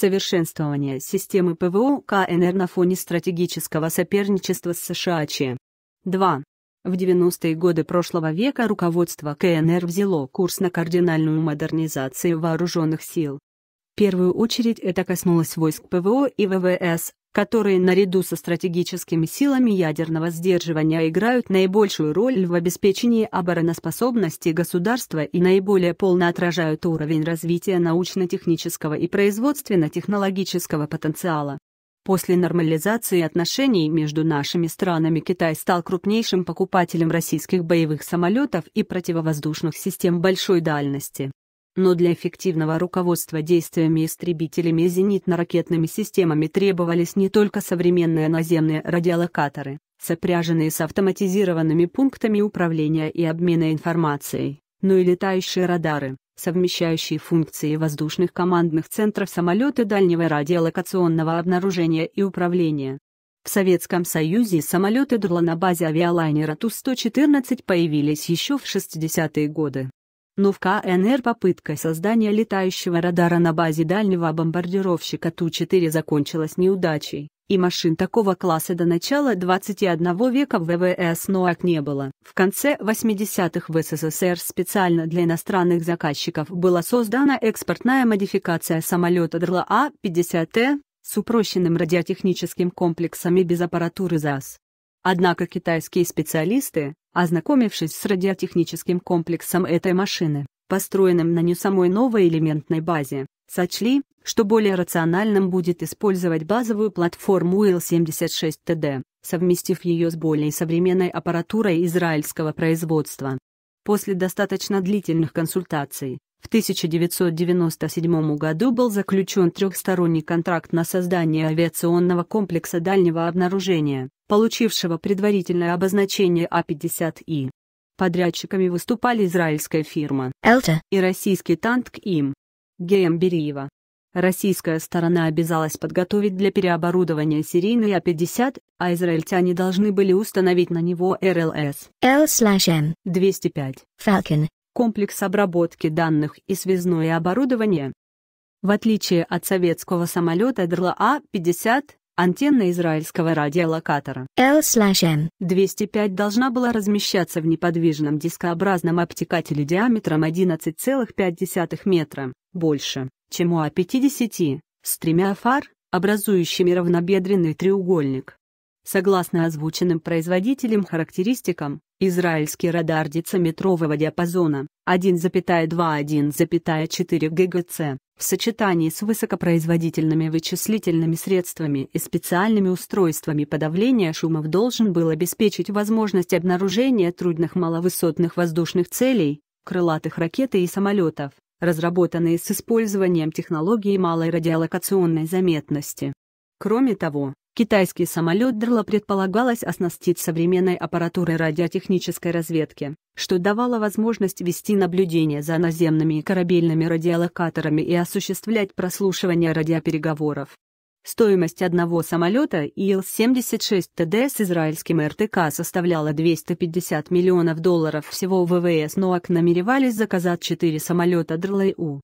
Совершенствование системы ПВО КНР на фоне стратегического соперничества с США Ч. 2. В 90-е годы прошлого века руководство КНР взяло курс на кардинальную модернизацию вооруженных сил. В первую очередь это коснулось войск ПВО и ВВС, которые наряду со стратегическими силами ядерного сдерживания играют наибольшую роль в обеспечении обороноспособности государства и наиболее полно отражают уровень развития научно-технического и производственно-технологического потенциала. После нормализации отношений между нашими странами Китай стал крупнейшим покупателем российских боевых самолетов и противовоздушных систем большой дальности но для эффективного руководства действиями истребителями и зенитно-ракетными системами требовались не только современные наземные радиолокаторы, сопряженные с автоматизированными пунктами управления и обмена информацией, но и летающие радары, совмещающие функции воздушных командных центров самолета дальнего радиолокационного обнаружения и управления. В Советском Союзе самолеты Дурла на базе авиалайнера Ту-114 появились еще в 60-е годы но в КНР попытка создания летающего радара на базе дальнего бомбардировщика Ту-4 закончилась неудачей, и машин такого класса до начала 21 века в ВВС НОАК не было. В конце 80-х в СССР специально для иностранных заказчиков была создана экспортная модификация самолета ДРЛА-50Т а с упрощенным радиотехническим комплексом и без аппаратуры ЗАС. Однако китайские специалисты, ознакомившись с радиотехническим комплексом этой машины, построенным на не самой новой элементной базе, сочли, что более рациональным будет использовать базовую платформу ИЛ-76ТД, совместив ее с более современной аппаратурой израильского производства. После достаточно длительных консультаций, в 1997 году был заключен трехсторонний контракт на создание авиационного комплекса дальнего обнаружения, получившего предварительное обозначение А-50И. Подрядчиками выступали израильская фирма «Эльта» и российский танк «Им». ГМ Бериева. Российская сторона обязалась подготовить для переоборудования серийный А-50, а израильтяне должны были установить на него РЛС L-M-205 Falcon комплекс обработки данных и связное оборудование. В отличие от советского самолета ДРЛА-50, а Антенна израильского радиолокатора L/M205 должна была размещаться в неподвижном дискообразном обтекателе диаметром 11,5 метра, больше, чем у А50, с тремя фар, образующими равнобедренный треугольник. Согласно озвученным производителям характеристикам, израильский радар дециметрового диапазона 1,21,4 ГГц в сочетании с высокопроизводительными вычислительными средствами и специальными устройствами подавления шумов должен был обеспечить возможность обнаружения трудных маловысотных воздушных целей, крылатых ракет и самолетов, разработанные с использованием технологии малой радиолокационной заметности. Кроме того, Китайский самолет Дерла предполагалось оснастить современной аппаратурой радиотехнической разведки, что давало возможность вести наблюдение за наземными и корабельными радиолокаторами и осуществлять прослушивание радиопереговоров. Стоимость одного самолета Ил-76ТД с израильским РТК составляла 250 миллионов долларов всего в ВВС, но АК намеревались заказать 4 самолета Дрлей-У.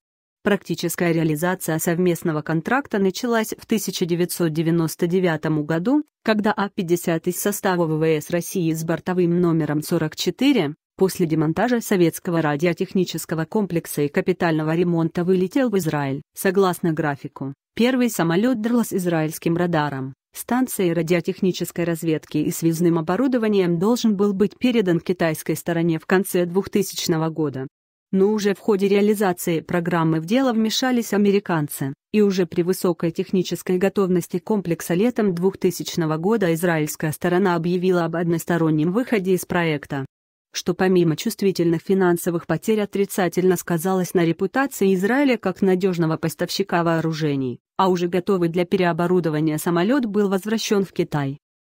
Практическая реализация совместного контракта началась в 1999 году, когда А-50 из состава ВВС России с бортовым номером 44 после демонтажа советского радиотехнического комплекса и капитального ремонта вылетел в Израиль. Согласно графику, первый самолет драл с израильским радаром, станцией радиотехнической разведки и связным оборудованием должен был быть передан китайской стороне в конце 2000 года. Но уже в ходе реализации программы в дело вмешались американцы, и уже при высокой технической готовности комплекса летом 2000 года израильская сторона объявила об одностороннем выходе из проекта что помимо чувствительных финансовых потерь отрицательно сказалось на репутации Израиля как надежного поставщика вооружений, а уже готовый для переоборудования самолет был возвращен в Китай.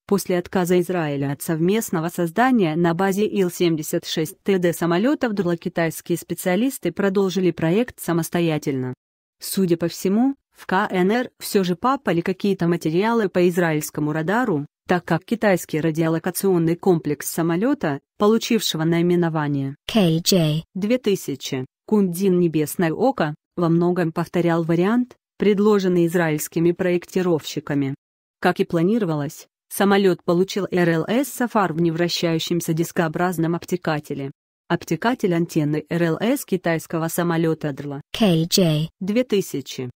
После отказа Израиля от совместного создания на базе Ил-76ТД самолетов китайские специалисты продолжили проект самостоятельно. Судя по всему, в КНР все же папали какие-то материалы по израильскому радару, так как китайский радиолокационный комплекс самолета, получившего наименование KJ-2000 «Кундин Небесное Око», во многом повторял вариант, предложенный израильскими проектировщиками. Как и планировалось, Самолет получил РЛС с в невращающемся дискообразном обтекателе. Обтекатель антенны РЛС китайского самолета ДРЛА KJ-2000.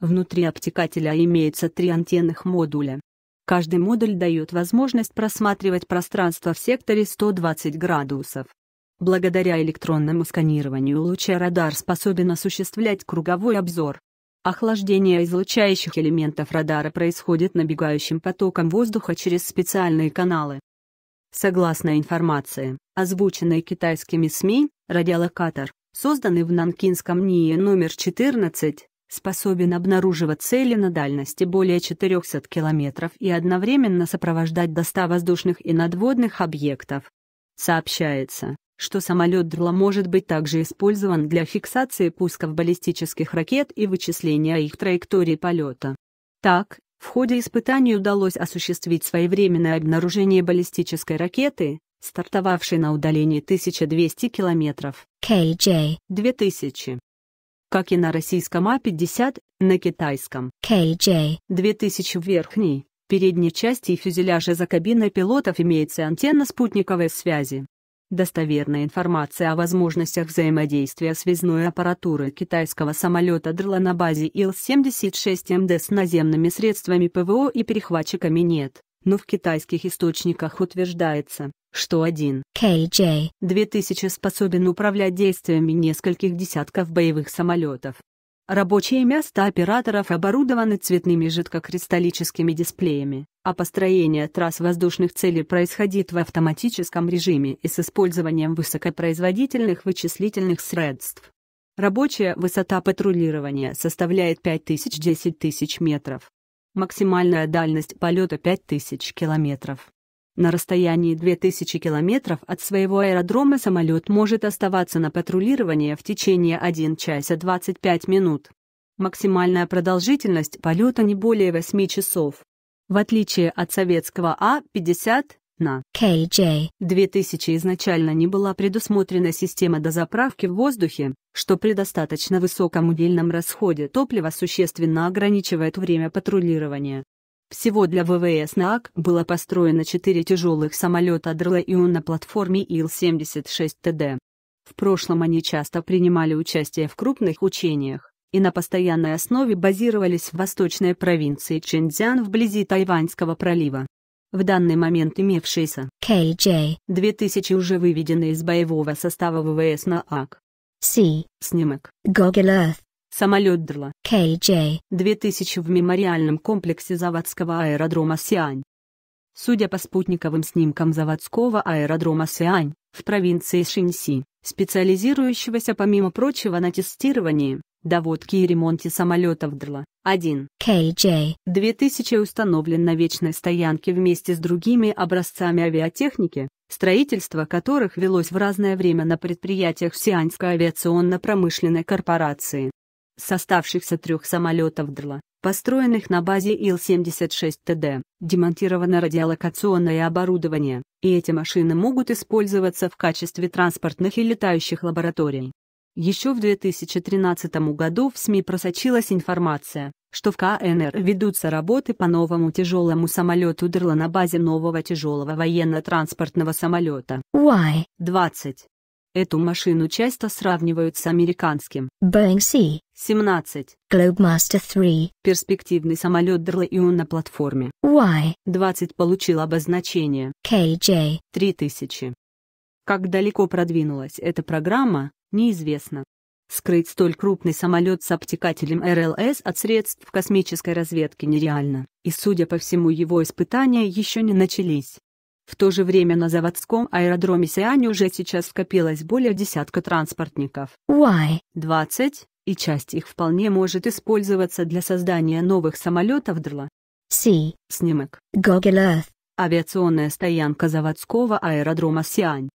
Внутри обтекателя имеется три антенных модуля. Каждый модуль дает возможность просматривать пространство в секторе 120 градусов. Благодаря электронному сканированию луча радар способен осуществлять круговой обзор. Охлаждение излучающих элементов радара происходит набегающим потоком воздуха через специальные каналы. Согласно информации, озвученной китайскими СМИ, радиолокатор, созданный в Нанкинском НИИ номер 14, способен обнаруживать цели на дальности более 400 километров и одновременно сопровождать до 100 воздушных и надводных объектов. Сообщается, что самолет Дурла может быть также использован для фиксации пусков баллистических ракет и вычисления их траектории полета. Так, в ходе испытаний удалось осуществить своевременное обнаружение баллистической ракеты, стартовавшей на удалении 1200 км KJ-2000. Как и на российском А-50, на китайском KJ-2000 в верхней, передней части и фюзеляжа за кабиной пилотов имеется антенна спутниковой связи. Достоверная информация о возможностях взаимодействия связной аппаратуры китайского самолета ДРЛа на базе Ил-76МД с наземными средствами ПВО и перехватчиками нет, но в китайских источниках утверждается, что один КД-2000 способен управлять действиями нескольких десятков боевых самолетов, Рабочие места операторов оборудованы цветными жидкокристаллическими дисплеями, а построение трасс воздушных целей происходит в автоматическом режиме и с использованием высокопроизводительных вычислительных средств. Рабочая высота патрулирования составляет 5000-10 тысяч метров. Максимальная дальность полета 5000 километров. На расстоянии 2000 километров от своего аэродрома самолет может оставаться на патрулировании в течение 1 часа 25 минут. Максимальная продолжительность полета не более 8 часов. В отличие от советского А-50 на KJ 2000 изначально не была предусмотрена система дозаправки в воздухе, что при достаточно высоком удельном расходе топлива существенно ограничивает время патрулирования. Всего для ВВС НААК было построено 4 тяжелых самолета Дрла-Ион на платформе Ил-76ТД. В прошлом они часто принимали участие в крупных учениях и на постоянной основе базировались в восточной провинции Чинцзян вблизи Тайваньского пролива. В данный момент имевшиеся KJ-2000 уже выведены из боевого состава ВВС на С. Снимок. Google Earth. Самолет Дерла KJ-2000 в мемориальном комплексе заводского аэродрома Сиань. Судя по спутниковым снимкам заводского аэродрома Сиань, в провинции Шинси, специализирующегося помимо прочего на тестировании, доводке и ремонте самолетов Дерла 1 KJ-2000 установлен на вечной стоянке вместе с другими образцами авиатехники, строительство которых велось в разное время на предприятиях Сианьской авиационно-промышленной корпорации с оставшихся трех самолетов ДРЛа, построенных на базе Ил-76ТД, демонтировано радиолокационное оборудование, и эти машины могут использоваться в качестве транспортных и летающих лабораторий. Еще в 2013 году в СМИ просочилась информация, что в КНР ведутся работы по новому тяжелому самолету Дерла на базе нового тяжелого военно-транспортного самолета Y-20. Эту машину часто сравнивают с американским Boeing C 17. Globemaster 3. Перспективный самолет Дерла и он на платформе. Y. 20 получил обозначение. KJ. 3000. Как далеко продвинулась эта программа, неизвестно. Скрыть столь крупный самолет с обтекателем РЛС от средств космической разведки нереально, и, судя по всему, его испытания еще не начались. В то же время на заводском аэродроме Сиани уже сейчас скопилось более десятка транспортников. Y. 20 и часть их вполне может использоваться для создания новых самолетов ДРЛа. Си. Снимок. Google Earth. Авиационная стоянка заводского аэродрома Сиань.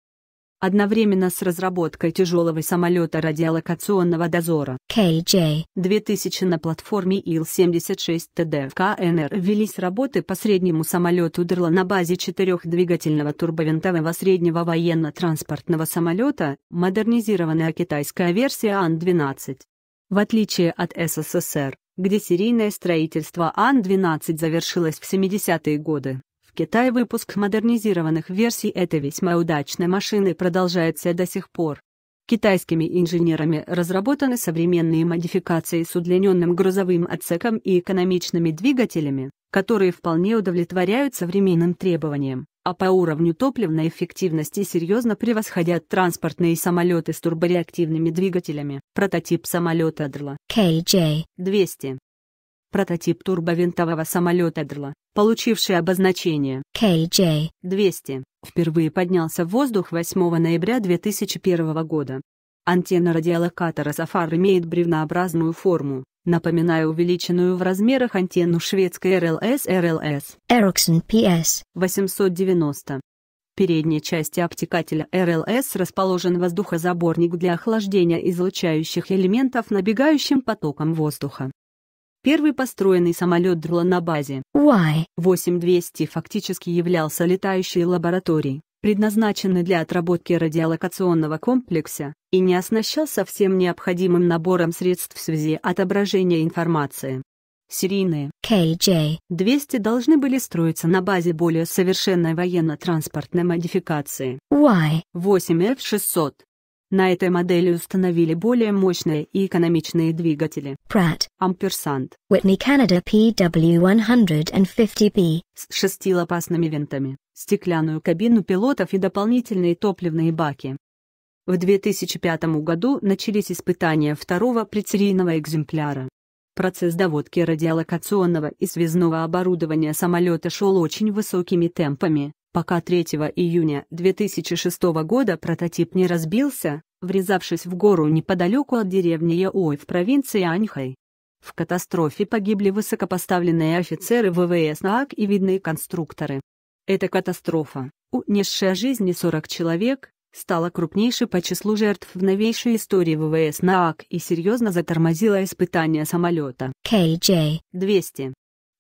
Одновременно с разработкой тяжелого самолета радиолокационного дозора KJ-2000 на платформе Ил-76ТД в КНР велись работы по среднему самолету Дрла на базе четырехдвигательного турбовинтового среднего военно-транспортного самолета, модернизированная китайская версия Ан-12. В отличие от СССР, где серийное строительство Ан-12 завершилось в 70-е годы, в Китае выпуск модернизированных версий этой весьма удачной машины продолжается до сих пор. Китайскими инженерами разработаны современные модификации с удлиненным грузовым отсеком и экономичными двигателями, которые вполне удовлетворяют современным требованиям а по уровню топливной эффективности серьезно превосходят транспортные самолеты с турбореактивными двигателями. Прототип самолета Дрла KJ-200. Прототип турбовинтового самолета Дрла, получивший обозначение KJ-200, впервые поднялся в воздух 8 ноября 2001 года. Антенна радиолокатора «Сафар» имеет бревнообразную форму, напоминая увеличенную в размерах антенну шведской RLS RLS Ericsson PS 890. В передней части обтекателя RLS расположен воздухозаборник для охлаждения излучающих элементов набегающим потоком воздуха. Первый построенный самолет Дрло на базе Y-8200 фактически являлся летающей лабораторией предназначенный для отработки радиолокационного комплекса, и не оснащался всем необходимым набором средств в связи отображения информации. Серийные KJ-200 должны были строиться на базе более совершенной военно-транспортной модификации Y-8F600. На этой модели установили более мощные и экономичные двигатели Pratt Ampersand Whitney Canada PW150B с шестилопастными винтами стеклянную кабину пилотов и дополнительные топливные баки. В 2005 году начались испытания второго предсерийного экземпляра. Процесс доводки радиолокационного и связного оборудования самолета шел очень высокими темпами, пока 3 июня 2006 года прототип не разбился, врезавшись в гору неподалеку от деревни Яой в провинции Аньхай. В катастрофе погибли высокопоставленные офицеры ВВС НААК и видные конструкторы. Эта катастрофа, унесшая жизни 40 человек, стала крупнейшей по числу жертв в новейшей истории ВВС НААК и серьезно затормозила испытания самолета KJ-200.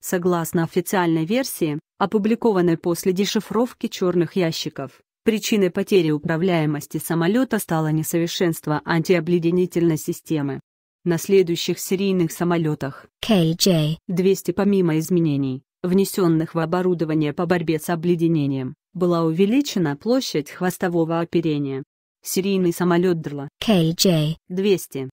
Согласно официальной версии, опубликованной после дешифровки черных ящиков, причиной потери управляемости самолета стало несовершенство антиобледенительной системы. На следующих серийных самолетах KJ-200 помимо изменений внесенных в оборудование по борьбе с обледенением, была увеличена площадь хвостового оперения. Серийный самолет Дрла KJ-200.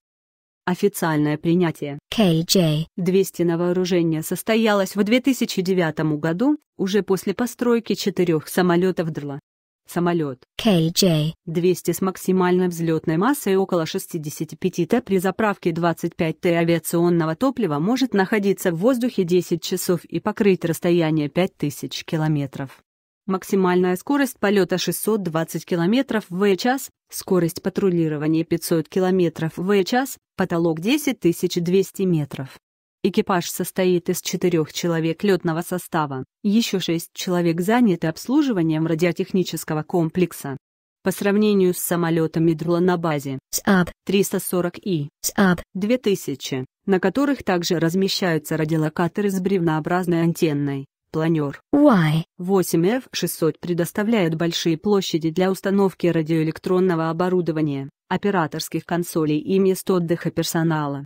Официальное принятие KJ-200 на вооружение состоялось в 2009 году, уже после постройки четырех самолетов Дрла. Самолет KJ-200 с максимальной взлетной массой около 65 Т при заправке 25 Т авиационного топлива может находиться в воздухе 10 часов и покрыть расстояние 5000 километров. Максимальная скорость полета 620 км в час, скорость патрулирования 500 км в час, потолок 200 метров. Экипаж состоит из четырех человек летного состава. Еще шесть человек заняты обслуживанием радиотехнического комплекса. По сравнению с самолетами Друла на базе САП 340 и САП 2000, на которых также размещаются радиолокаторы с бревнообразной антенной, планер Y8F600 предоставляет большие площади для установки радиоэлектронного оборудования, операторских консолей и мест отдыха персонала.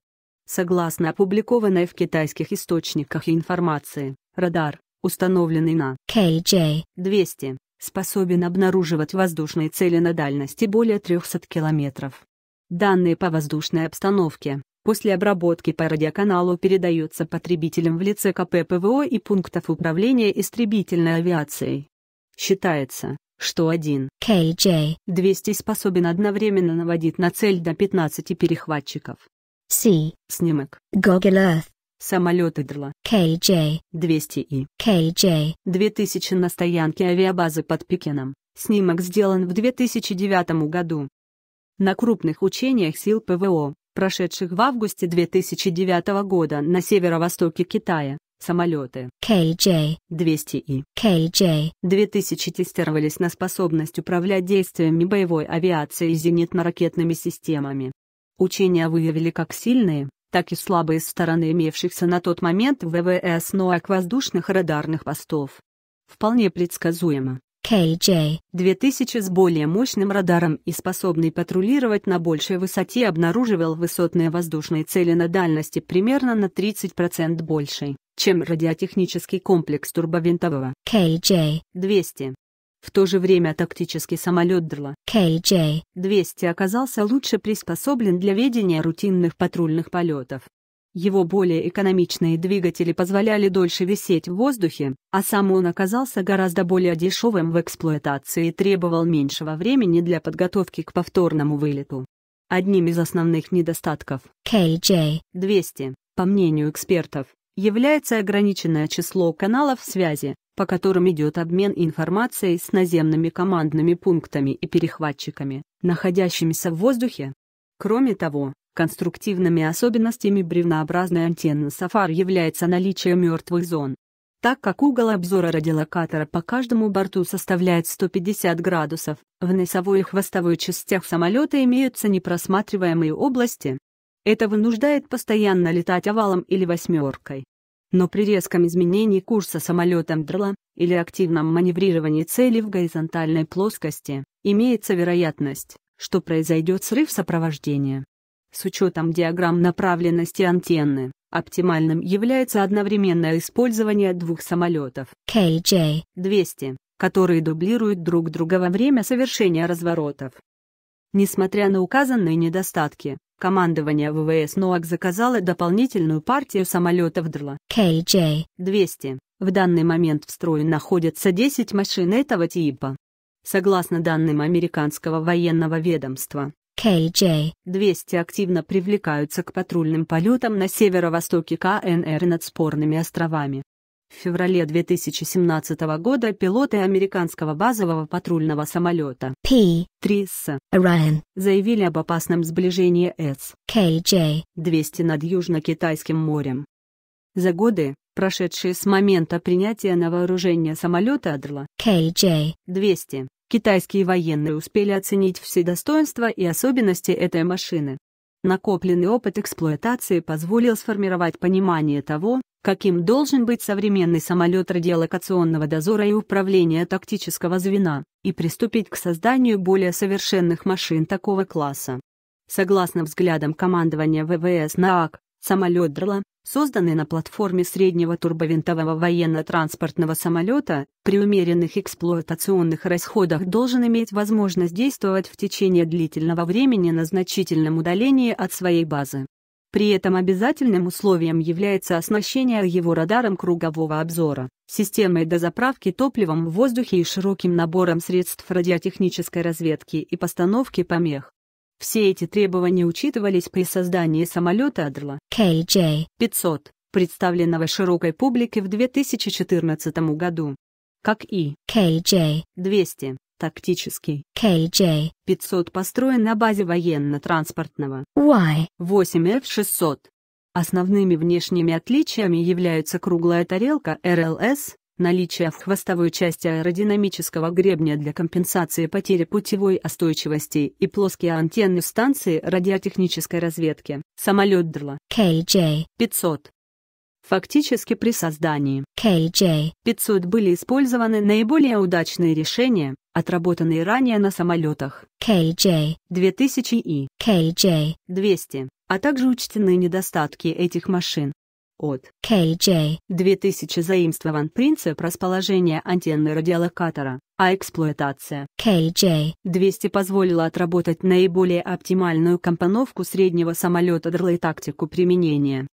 Согласно опубликованной в китайских источниках информации, радар, установленный на KJ-200, способен обнаруживать воздушные цели на дальности более 300 километров. Данные по воздушной обстановке после обработки по радиоканалу передаются потребителям в лице КП ПВО и пунктов управления истребительной авиацией. Считается, что один KJ-200 способен одновременно наводить на цель до 15 перехватчиков. C. Снимок. Google Earth. Самолет Идла. KJ. 200 и. KJ. 2000 на стоянке авиабазы под Пекином. Снимок сделан в 2009 году. На крупных учениях сил ПВО, прошедших в августе 2009 года на северо-востоке Китая, самолеты KJ 200 и KJ 2000 тестировались на способность управлять действиями боевой авиации и зенитно-ракетными системами. Учения выявили как сильные, так и слабые стороны имевшихся на тот момент в ВВС НОАК воздушных радарных постов. Вполне предсказуемо. KJ 2000 с более мощным радаром и способный патрулировать на большей высоте обнаруживал высотные воздушные цели на дальности примерно на 30% большей, чем радиотехнический комплекс турбовинтового. KJ 200 в то же время тактический самолет Дрла KJ-200 оказался лучше приспособлен для ведения рутинных патрульных полетов. Его более экономичные двигатели позволяли дольше висеть в воздухе, а сам он оказался гораздо более дешевым в эксплуатации и требовал меньшего времени для подготовки к повторному вылету. Одним из основных недостатков KJ-200, по мнению экспертов, является ограниченное число каналов связи, по которым идет обмен информацией с наземными командными пунктами и перехватчиками, находящимися в воздухе. Кроме того, конструктивными особенностями бревнообразной антенны Сафар является наличие мертвых зон. Так как угол обзора радиолокатора по каждому борту составляет 150 градусов, в носовой и хвостовой частях самолета имеются непросматриваемые области. Это вынуждает постоянно летать овалом или восьмеркой но при резком изменении курса самолета МДРЛа или активном маневрировании цели в горизонтальной плоскости, имеется вероятность, что произойдет срыв сопровождения. С учетом диаграмм направленности антенны, оптимальным является одновременное использование двух самолетов KJ-200, которые дублируют друг друга во время совершения разворотов. Несмотря на указанные недостатки, Командование ВВС НОАК заказало дополнительную партию самолетов ДРЛа КЛ-200. В данный момент в строю находятся 10 машин этого типа. Согласно данным американского военного ведомства, КЛ-200 активно привлекаются к патрульным полетам на северо-востоке КНР над спорными островами. В феврале 2017 года пилоты американского базового патрульного самолета P-300 Orion заявили об опасном сближении С KJ-200 над Южно-Китайским морем. За годы, прошедшие с момента принятия на вооружение самолета Адерла KJ-200, китайские военные успели оценить все достоинства и особенности этой машины. Накопленный опыт эксплуатации позволил сформировать понимание того, каким должен быть современный самолет радиолокационного дозора и управления тактического звена, и приступить к созданию более совершенных машин такого класса. Согласно взглядам командования ВВС НААК, самолет Дрла, созданный на платформе среднего турбовинтового военно-транспортного самолета, при умеренных эксплуатационных расходах должен иметь возможность действовать в течение длительного времени на значительном удалении от своей базы. При этом обязательным условием является оснащение его радаром кругового обзора, системой дозаправки топливом в воздухе и широким набором средств радиотехнической разведки и постановки помех. Все эти требования учитывались при создании самолета Адерла KJ-500, представленного широкой публике в 2014 году. Как и KJ-200, Тактический. KJ. 500 построен на базе военно-транспортного. Y. 8F600. Основными внешними отличиями являются круглая тарелка РЛС, наличие в хвостовой части аэродинамического гребня для компенсации потери путевой остойчивости и плоские антенны станции радиотехнической разведки. Самолет ДРЛа KJ-500. Фактически при создании KJ-500 были использованы наиболее удачные решения, отработанные ранее на самолетах KJ-2000 и KJ-200, а также учтены недостатки этих машин. От KJ-2000 заимствован принцип расположения антенны радиолокатора, а эксплуатация KJ-200 позволила отработать наиболее оптимальную компоновку среднего самолета и тактику применения.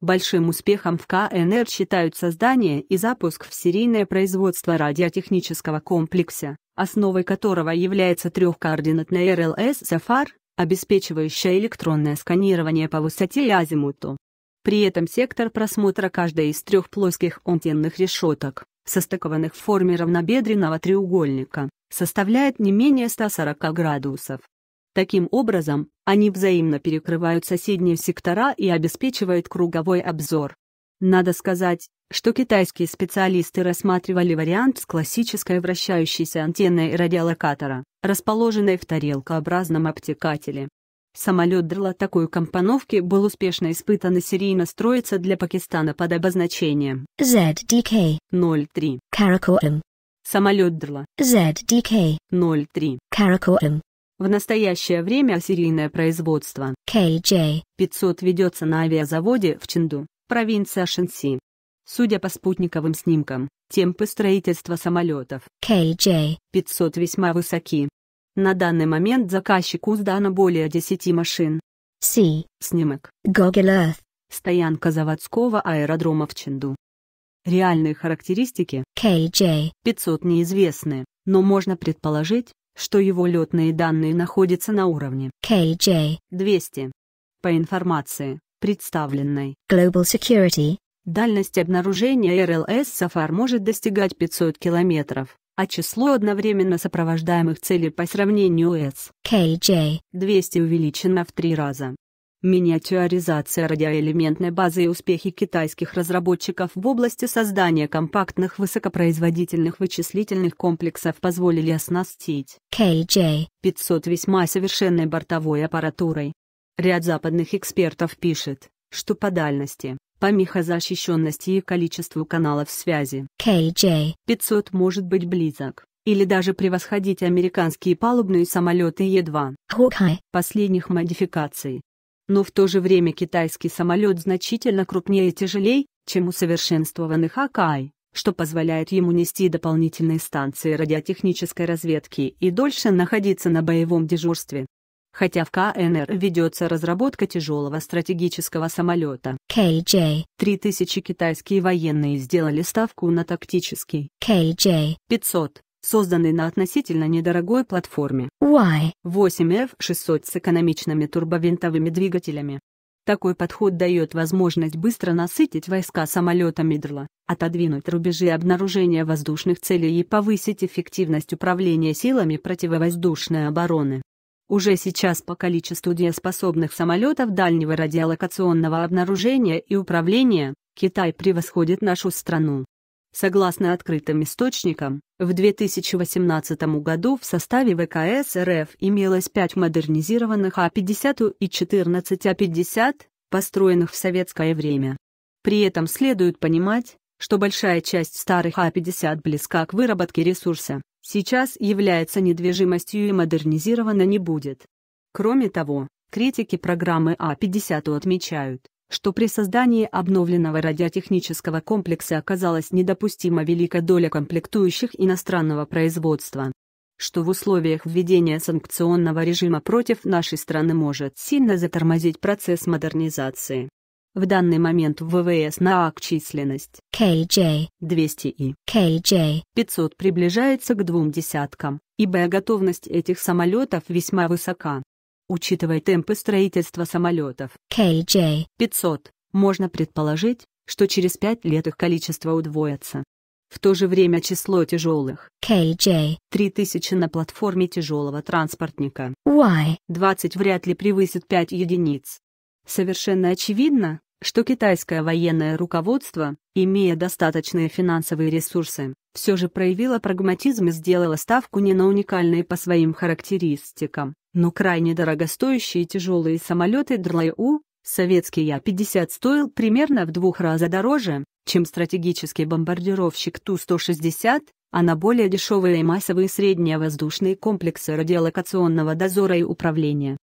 Большим успехом в КНР считают создание и запуск в серийное производство радиотехнического комплекса основой которого является трехкоординатная РЛС SFR, обеспечивающая электронное сканирование по высоте и азимуту. При этом сектор просмотра каждой из трех плоских антенных решеток, состыкованных в форме равнобедренного треугольника, составляет не менее 140 градусов. Таким образом, они взаимно перекрывают соседние сектора и обеспечивают круговой обзор. Надо сказать, что китайские специалисты рассматривали вариант с классической вращающейся антенной радиолокатора, расположенной в тарелкообразном обтекателе. Самолет дрела такой компоновки был успешно испытан и серийно строится для Пакистана под обозначением ZDK-03 Karakoram. Самолет дрела ZDK-03 Karakoram. В настоящее время серийное производство KJ-500 ведется на авиазаводе в Ченду провинция Шэньси. Судя по спутниковым снимкам, темпы строительства самолетов KJ-500 весьма высоки. На данный момент заказчику сдано более 10 машин. C. Снимок. Google Earth. Стоянка заводского аэродрома в Ченду. Реальные характеристики KJ-500 неизвестны, но можно предположить, что его летные данные находятся на уровне KJ-200. По информации, представленной Global Security, дальность обнаружения РЛС-SAFAR может достигать 500 километров, а число одновременно сопровождаемых целей по сравнению с KJ-200 увеличено в три раза. Миниатюризация радиоэлементной базы и успехи китайских разработчиков в области создания компактных высокопроизводительных вычислительных комплексов позволили оснастить KJ-500 весьма совершенной бортовой аппаратурой, Ряд западных экспертов пишет, что по дальности, помехозащищенности и количеству каналов связи KJ 500 может быть близок или даже превосходить американские палубные самолеты Е2 okay. последних модификаций. Но в то же время китайский самолет значительно крупнее и тяжелее, чем усовершенствованных Акай, что позволяет ему нести дополнительные станции радиотехнической разведки и дольше находиться на боевом дежурстве хотя в КНР ведется разработка тяжелого стратегического самолета KJ-3000 китайские военные сделали ставку на тактический KJ-500, созданный на относительно недорогой платформе Y-8F600 с экономичными турбовинтовыми двигателями. Такой подход дает возможность быстро насытить войска самолетами Дерла, отодвинуть рубежи обнаружения воздушных целей и повысить эффективность управления силами противовоздушной обороны. Уже сейчас по количеству дееспособных самолетов дальнего радиолокационного обнаружения и управления Китай превосходит нашу страну. Согласно открытым источникам, в 2018 году в составе ВКС РФ имелось 5 модернизированных А-50 и 14 А-50, построенных в советское время. При этом следует понимать, что большая часть старых А-50 близка к выработке ресурса, сейчас является недвижимостью и модернизирована не будет. Кроме того, критики программы А-50 отмечают, что при создании обновленного радиотехнического комплекса оказалась недопустима велика доля комплектующих иностранного производства что в условиях введения санкционного режима против нашей страны может сильно затормозить процесс модернизации. В данный момент в ВВС на НААК численность KJ 200 и KJ 500 приближается к двум десяткам, и Б готовность этих самолетов весьма высока. Учитывая темпы строительства самолетов KJ 500, можно предположить, что через 5 лет их количество удвоится. В то же время число тяжелых KJ 3000 на платформе тяжелого транспортника Y 20 вряд ли превысит 5 единиц. Совершенно очевидно, что китайское военное руководство, имея достаточные финансовые ресурсы, все же проявило прагматизм и сделало ставку не на уникальные по своим характеристикам, но крайне дорогостоящие тяжелые самолеты дрла советский а Я-50 стоил примерно в двух раза дороже, чем стратегический бомбардировщик Ту-160, а на более дешевые и массовые средние воздушные комплексы радиолокационного дозора и управления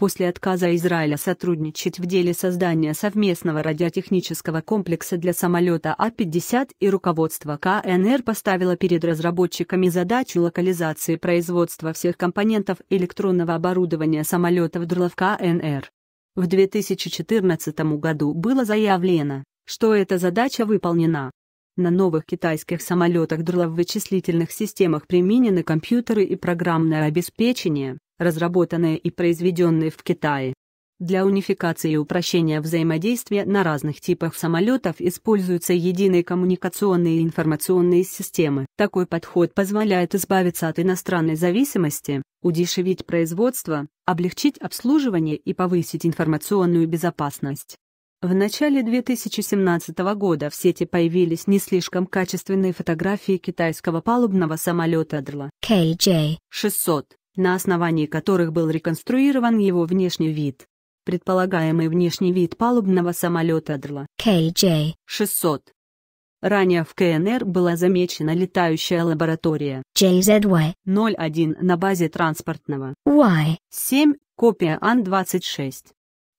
После отказа Израиля сотрудничать в деле создания совместного радиотехнического комплекса для самолета А-50 и руководство КНР поставило перед разработчиками задачу локализации производства всех компонентов электронного оборудования самолетов ДРЛ в КНР. В 2014 году было заявлено, что эта задача выполнена. На новых китайских самолетах дрлов в вычислительных системах применены компьютеры и программное обеспечение, разработанные и произведенные в Китае. Для унификации и упрощения взаимодействия на разных типах самолетов используются единые коммуникационные и информационные системы. Такой подход позволяет избавиться от иностранной зависимости, удешевить производство, облегчить обслуживание и повысить информационную безопасность. В начале 2017 года в сети появились не слишком качественные фотографии китайского палубного самолета Дла KJ-600 на основании которых был реконструирован его внешний вид. Предполагаемый внешний вид палубного самолета Дрла KJ-600. Ранее в КНР была замечена летающая лаборатория JZY-01 на базе транспортного Y-7, копия Ан-26.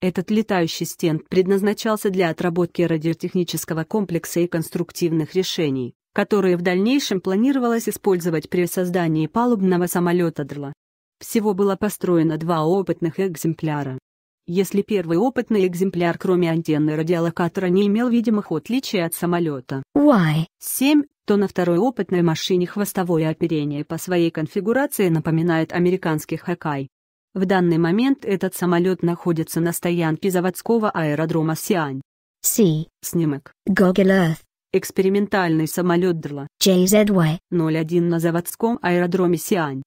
Этот летающий стенд предназначался для отработки радиотехнического комплекса и конструктивных решений, которые в дальнейшем планировалось использовать при создании палубного самолета ДРЛа. Всего было построено два опытных экземпляра. Если первый опытный экземпляр кроме антенны радиолокатора не имел видимых отличий от самолета Y-7, то на второй опытной машине хвостовое оперение по своей конфигурации напоминает американский хакай. В данный момент этот самолет находится на стоянке заводского аэродрома Сиань. Си. Снимок. Google Earth. Экспериментальный самолет ДРЛА JZY-01 на заводском аэродроме Сиань.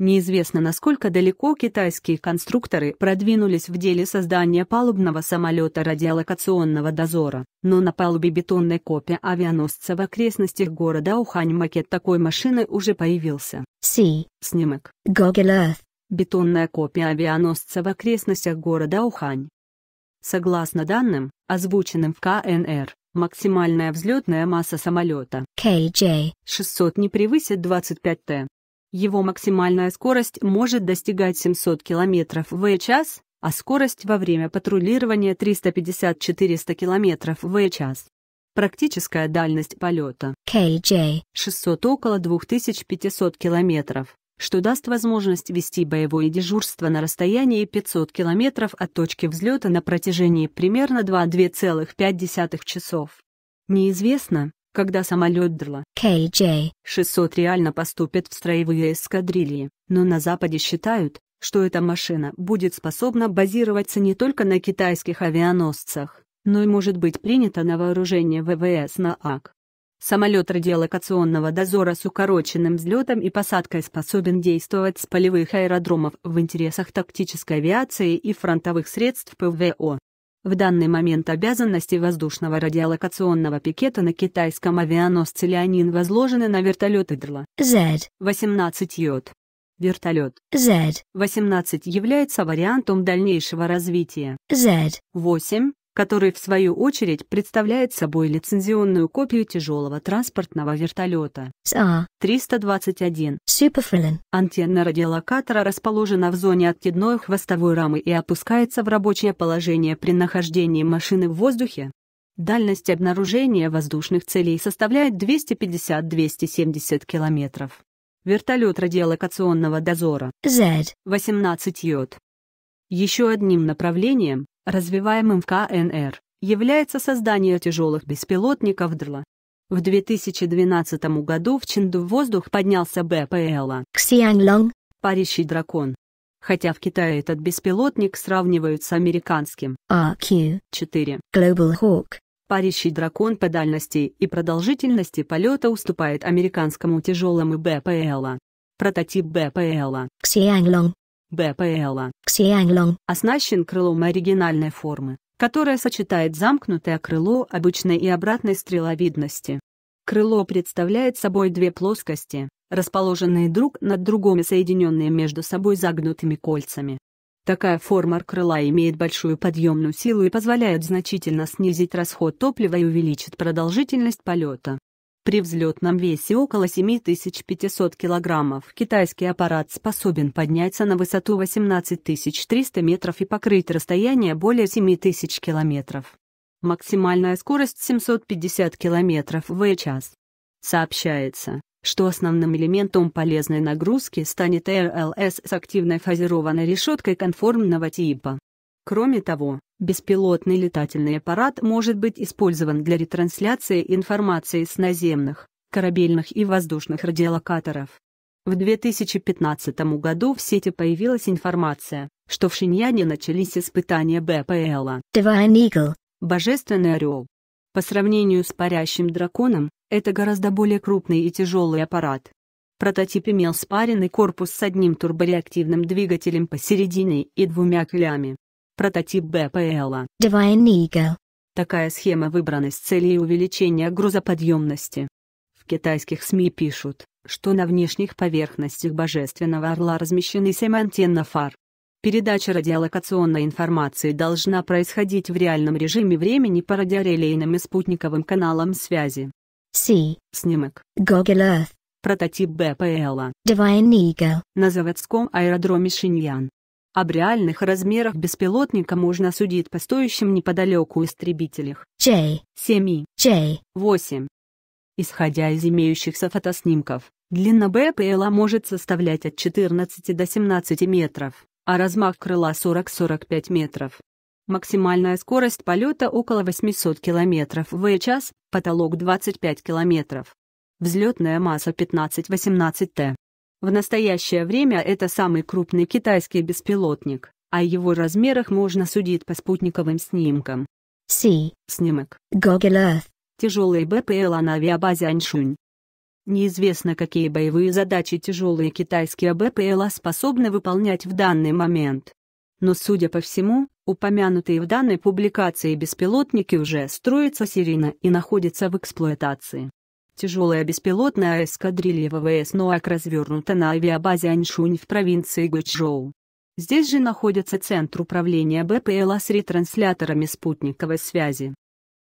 Неизвестно, насколько далеко китайские конструкторы продвинулись в деле создания палубного самолета радиолокационного дозора, но на палубе бетонной копии авианосца в окрестностях города Ухань макет такой машины уже появился. Си. Снимок. Google Earth. Бетонная копия авианосца в окрестностях города Ухань. Согласно данным, озвученным в КНР, максимальная взлетная масса самолета KJ 600 не превысит 25 Т. Его максимальная скорость может достигать 700 км в час, а скорость во время патрулирования 350-400 км в час. Практическая дальность полета KJ 600 около 2500 км, что даст возможность вести боевое дежурство на расстоянии 500 км от точки взлета на протяжении примерно 2-2,5 часов. Неизвестно, когда самолет Дерла KJ-600 реально поступит в строевые эскадрильи, но на Западе считают, что эта машина будет способна базироваться не только на китайских авианосцах, но и может быть принята на вооружение ВВС на АК. Самолет радиолокационного дозора с укороченным взлетом и посадкой способен действовать с полевых аэродромов в интересах тактической авиации и фронтовых средств ПВО. В данный момент обязанности воздушного радиолокационного пикета на китайском авианосце «Леонин» возложены на вертолет «Идла» Z-18 «Йод». Вертолет Z-18 является вариантом дальнейшего развития Z-8 который, в свою очередь, представляет собой лицензионную копию тяжелого транспортного вертолета СА-321. Superflin. Антенна радиолокатора расположена в зоне откидной хвостовой рамы и опускается в рабочее положение при нахождении машины в воздухе. Дальность обнаружения воздушных целей составляет 250-270 километров. Вертолет радиолокационного дозора Z-18 йод. Еще одним направлением, развиваемым в КНР, является создание тяжелых беспилотников ДРЛа. В 2012 году в Чинду в воздух поднялся БПЛА Xianglong, парящий дракон. Хотя в Китае этот беспилотник сравнивают с американским AQ-4 а, Global Hawk. Парящий дракон по дальности и продолжительности полета уступает американскому тяжелому БПЛА. Прототип БПЛА Xianglong БПЛа Xianglong оснащен крылом оригинальной формы, которая сочетает замкнутое крыло обычной и обратной стреловидности. Крыло представляет собой две плоскости, расположенные друг над другом и соединенные между собой загнутыми кольцами. Такая форма крыла имеет большую подъемную силу и позволяет значительно снизить расход топлива и увеличить продолжительность полета. При взлетном весе около 7500 килограммов китайский аппарат способен подняться на высоту 18300 метров и покрыть расстояние более 7000 километров. Максимальная скорость 750 километров в час. Сообщается, что основным элементом полезной нагрузки станет РЛС с активной фазированной решеткой конформного типа. Кроме того, беспилотный летательный аппарат может быть использован для ретрансляции информации с наземных, корабельных и воздушных радиолокаторов. В 2015 году в сети появилась информация, что в Шиньяне начались испытания БПЛа Divine Eagle – Божественный Орел. По сравнению с парящим драконом, это гораздо более крупный и тяжелый аппарат. Прототип имел спаренный корпус с одним турбореактивным двигателем посередине и двумя клями. Прототип БПЛа. Divine Eagle. Такая схема выбрана с целью увеличения грузоподъемности. В китайских СМИ пишут, что на внешних поверхностях Божественного Орла размещены 7 антенна фар. Передача радиолокационной информации должна происходить в реальном режиме времени по радиорелейным и спутниковым каналам связи. C. Снимок. Google Earth. Прототип БПЛа. Divine Eagle. На заводском аэродроме Шиньян. Об реальных размерах беспилотника можно судить по стоящим неподалеку истребителях J, 7 J, 8. Исходя из имеющихся фотоснимков, длина БПЛа может составлять от 14 до 17 метров, а размах крыла 40-45 метров. Максимальная скорость полета около 800 км в час, потолок 25 км. Взлетная масса 15-18 Т. В настоящее время это самый крупный китайский беспилотник. О его размерах можно судить по спутниковым снимкам. Си. Снимок. Google Earth. Тяжелый БПЛА на авиабазе Аньшунь. Неизвестно, какие боевые задачи тяжелые китайские БПЛА способны выполнять в данный момент. Но, судя по всему, упомянутые в данной публикации беспилотники уже строятся серийно и находятся в эксплуатации. Тяжелая беспилотная эскадрилья ВВС «Ноак» развернута на авиабазе Аньшунь в провинции Гуйчжоу. Здесь же находится Центр управления БПЛА с ретрансляторами спутниковой связи.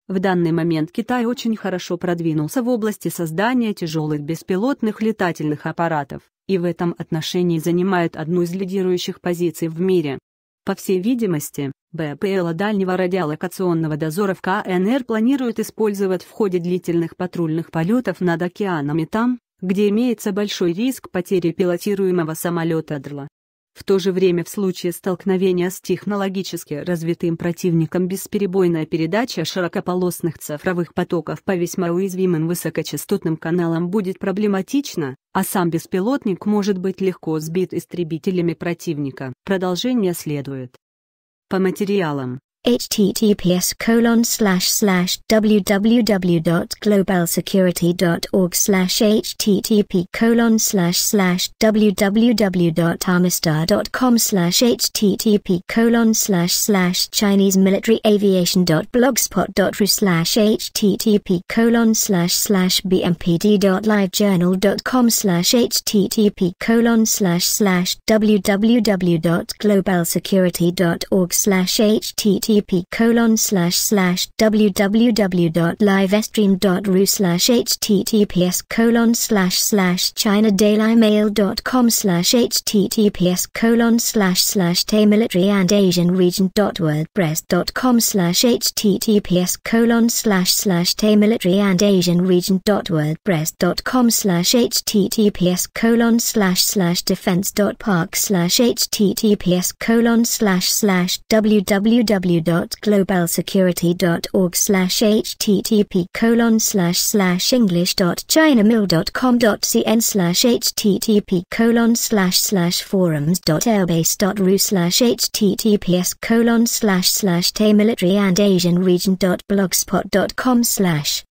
В данный момент Китай очень хорошо продвинулся в области создания тяжелых беспилотных летательных аппаратов, и в этом отношении занимает одну из лидирующих позиций в мире. По всей видимости, БПЛ дальнего радиолокационного дозора в КНР планируют использовать в ходе длительных патрульных полетов над океанами там, где имеется большой риск потери пилотируемого самолета ДРЛа. В то же время в случае столкновения с технологически развитым противником бесперебойная передача широкополосных цифровых потоков по весьма уязвимым высокочастотным каналам будет проблематична, а сам беспилотник может быть легко сбит истребителями противника. Продолжение следует. По материалам. https colon slash slash www.globalsecurity.org slash http colon slash slash www.armistar.com slash http colon slash slash Chinese military aviation.blogspot.ru slash http colon slash slash bmpd.livejournal.com slash http colon slash slash www.globalsecurity.org slash http http colon slash slash www.livestream.ru slash https colon slash slash mail.com slash https colon slash slash military and asian wordpress.com slash https colon slash slash military and asian wordpress.com slash https colon slash slash park slash https colon slash slash www www.globalsecurity.org slash http colon slash slash english.chinamill.com.cn slash http colon slash slash forums.airbase.ru slash https colon slash slash military and asian region.blogspot.com slash